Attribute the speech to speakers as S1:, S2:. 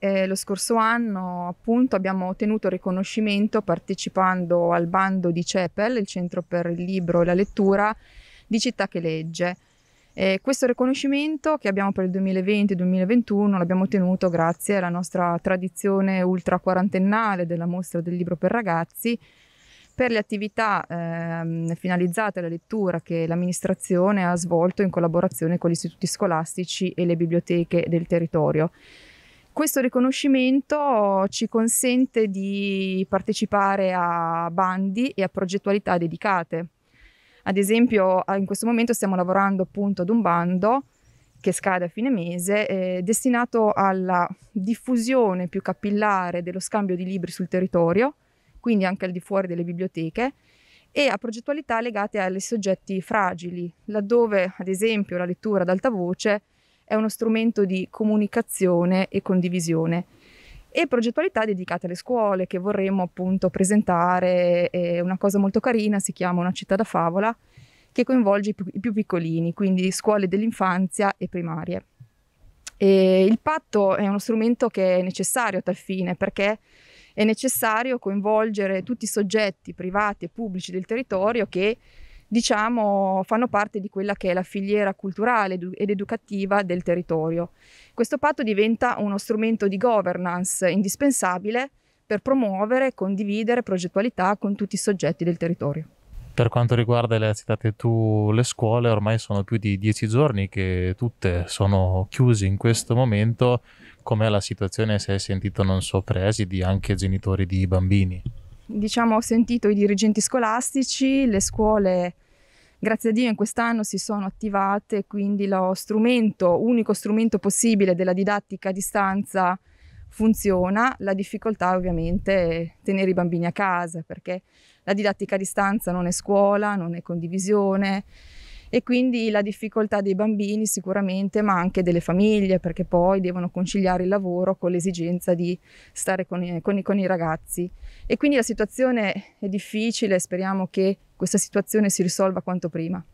S1: Eh, lo scorso anno appunto abbiamo ottenuto riconoscimento partecipando al bando di CEPEL, il Centro per il Libro e la Lettura, di Città che Legge. Eh, questo riconoscimento che abbiamo per il 2020-2021 l'abbiamo ottenuto grazie alla nostra tradizione ultra quarantennale della mostra del libro per ragazzi, per le attività eh, finalizzate alla lettura che l'amministrazione ha svolto in collaborazione con gli istituti scolastici e le biblioteche del territorio. Questo riconoscimento ci consente di partecipare a bandi e a progettualità dedicate. Ad esempio, in questo momento stiamo lavorando appunto ad un bando che scade a fine mese, eh, destinato alla diffusione più capillare dello scambio di libri sul territorio, quindi anche al di fuori delle biblioteche, e a progettualità legate ai soggetti fragili, laddove ad esempio la lettura ad alta voce è uno strumento di comunicazione e condivisione e progettualità dedicate alle scuole che vorremmo appunto presentare. È una cosa molto carina, si chiama Una città da favola, che coinvolge i più, i più piccolini, quindi scuole dell'infanzia e primarie. E il patto è uno strumento che è necessario a tal fine perché è necessario coinvolgere tutti i soggetti privati e pubblici del territorio che diciamo, fanno parte di quella che è la filiera culturale ed educativa del territorio. Questo patto diventa uno strumento di governance indispensabile per promuovere e condividere progettualità con tutti i soggetti del territorio.
S2: Per quanto riguarda le citate tu, le scuole ormai sono più di dieci giorni che tutte sono chiuse in questo momento. Com'è la situazione? Se hai sentito, non so, presidi, anche genitori di bambini?
S1: Diciamo, ho sentito i dirigenti scolastici, le scuole, grazie a Dio, in quest'anno si sono attivate, quindi lo strumento, unico strumento possibile della didattica a distanza funziona. La difficoltà ovviamente è tenere i bambini a casa, perché la didattica a distanza non è scuola, non è condivisione, e quindi la difficoltà dei bambini sicuramente, ma anche delle famiglie, perché poi devono conciliare il lavoro con l'esigenza di stare con i, con i, con i ragazzi. E quindi la situazione è difficile, speriamo che questa situazione si risolva quanto prima.